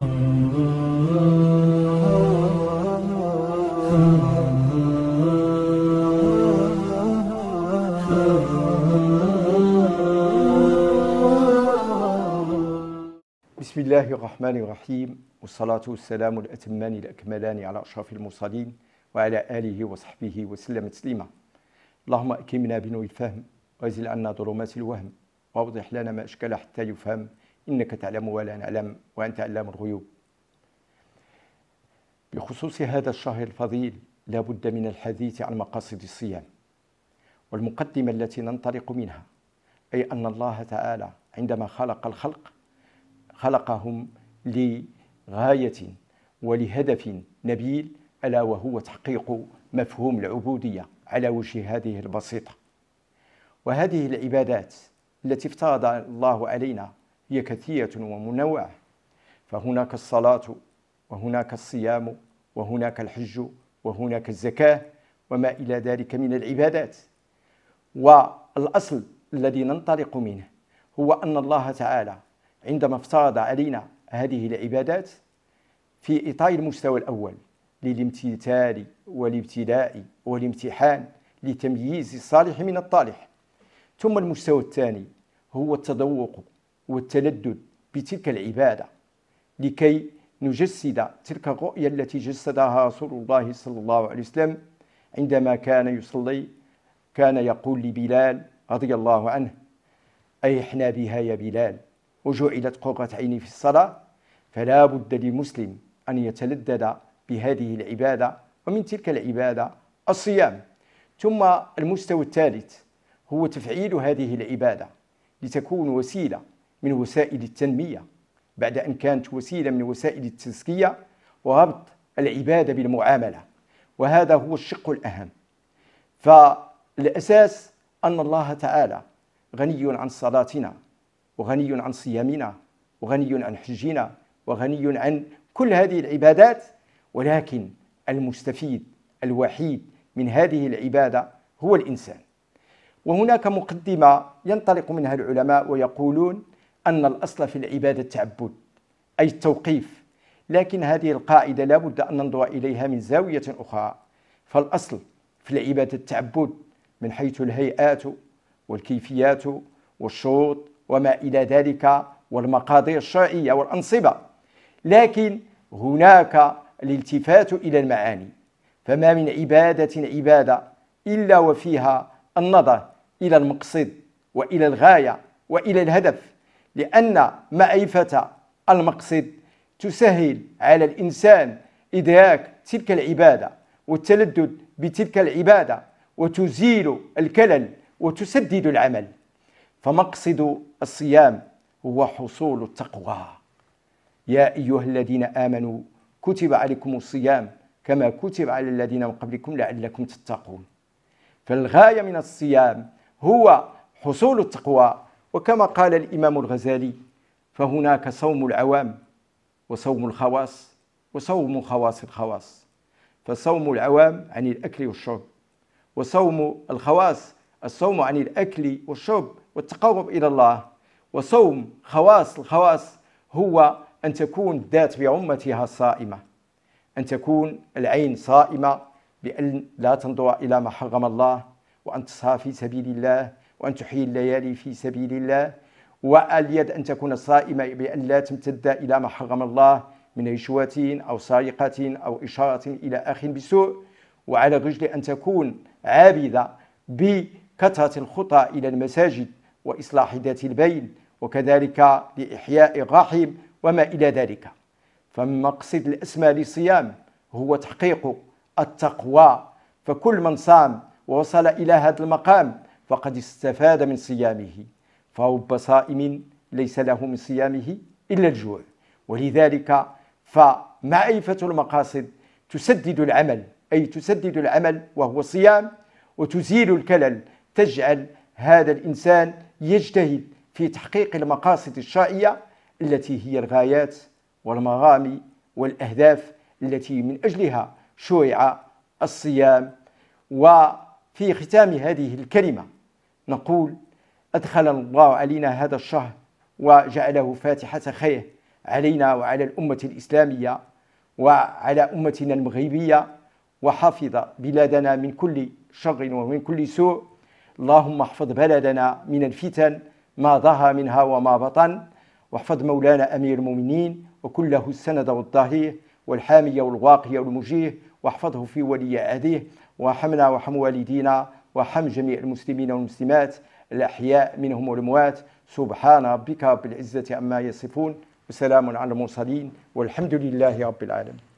بسم الله الرحمن الرحيم والصلاة والسلام الأتمان الأكملان على أشرف المرسلين وعلى آله وصحبه وسلم تسليما اللهم أكرمنا بنور الفهم وازل عنا ظلمات الوهم واوضح لنا ما أشكل حتى يفهم إنك تعلم ولا نعلم وأنت علام الغيوب بخصوص هذا الشهر الفضيل لا بد من الحديث عن مقاصد الصيام والمقدمة التي ننطلق منها أي أن الله تعالى عندما خلق الخلق خلقهم لغاية ولهدف نبيل ألا وهو تحقيق مفهوم العبودية على وجه هذه البسيطة وهذه العبادات التي افترض الله علينا هي كثيرة ومنوعة فهناك الصلاة وهناك الصيام وهناك الحج وهناك الزكاة وما إلى ذلك من العبادات والأصل الذي ننطلق منه هو أن الله تعالى عندما افترض علينا هذه العبادات في إطار المستوى الأول للامتثال والابتلاء والامتحان لتمييز الصالح من الطالح ثم المستوى الثاني هو التذوق والتلذذ بتلك العبادة لكي نجسد تلك الرؤية التي جسدها رسول الله صلى الله عليه وسلم عندما كان يصلي كان يقول لبلال رضي الله عنه أيحنا بها يا بلال وجعلت قرة عيني في الصلاة فلا بد لمسلم أن يتلذذ بهذه العبادة ومن تلك العبادة الصيام ثم المستوى الثالث هو تفعيل هذه العبادة لتكون وسيلة من وسائل التنمية بعد أن كانت وسيلة من وسائل التزكية وربط العبادة بالمعاملة وهذا هو الشق الأهم فالأساس أن الله تعالى غني عن صلاتنا وغني عن صيامنا وغني عن حجنا وغني عن كل هذه العبادات ولكن المستفيد الوحيد من هذه العبادة هو الإنسان وهناك مقدمة ينطلق منها العلماء ويقولون أن الأصل في العبادة التعبد أي التوقيف لكن هذه القاعدة لا بد أن ننظر إليها من زاوية أخرى فالأصل في العبادة التعبد من حيث الهيئات والكيفيات والشروط وما إلى ذلك والمقادير الشرعية والأنصبة لكن هناك الالتفات إلى المعاني فما من عبادة عبادة إلا وفيها النظر إلى المقصد وإلى الغاية وإلى الهدف لأن معرفة المقصد تسهل على الإنسان إدراك تلك العبادة والتلذذ بتلك العبادة وتزيل الكلل وتسدد العمل فمقصد الصيام هو حصول التقوى يا أيها الذين آمنوا كتب عليكم الصيام كما كتب على الذين من قبلكم لعلكم تتقون فالغاية من الصيام هو حصول التقوى وكما قال الإمام الغزالي فهناك صوم العوام وصوم الخواص وصوم خواص الخواص فصوم العوام عن الأكل والشرب وصوم الخواص الصوم عن الأكل والشرب والتقرب إلى الله وصوم خواص الخواص هو أن تكون الذات بعمتها صائمة أن تكون العين صائمة بأن لا تنظر إلى ما حرم الله وأن تصحى في سبيل الله وأن تحيي الليالي في سبيل الله واليد أن تكون صائمة بأن لا تمتد إلى ما حرم الله من رشوة أو سرقة أو إشارة إلى أخ بسوء وعلى الرجل أن تكون عابدة بكثرة الخطى إلى المساجد وإصلاح ذات البين وكذلك لإحياء الرحم وما إلى ذلك فمقصد الأسمى للصيام هو تحقيق التقوى فكل من صام ووصل إلى هذا المقام فقد استفاد من صيامه فرب صائم ليس له من صيامه إلا الجوع ولذلك فمعرفة المقاصد تسدد العمل أي تسدد العمل وهو صيام وتزيل الكلل تجعل هذا الإنسان يجتهد في تحقيق المقاصد الشرعية التي هي الغايات والمغامي والأهداف التي من أجلها شرع الصيام وفي ختام هذه الكلمة نقول أدخل الله علينا هذا الشهر وجعله فاتحة خير علينا وعلى الأمة الإسلامية وعلى أمتنا المغربية وحفظ بلادنا من كل شر ومن كل سوء اللهم احفظ بلدنا من الفتن ما ظهر منها وما بطن واحفظ مولانا أمير المؤمنين وكله السند والظهير والحامية والواقية والمجيه واحفظه في ولي عهده وحمنا وحم والدينا وحم جميع المسلمين والمسلمات الأحياء منهم والأموات سبحان ربك رب العزة عما يصفون وسلام على المرسلين والحمد لله رب العالمين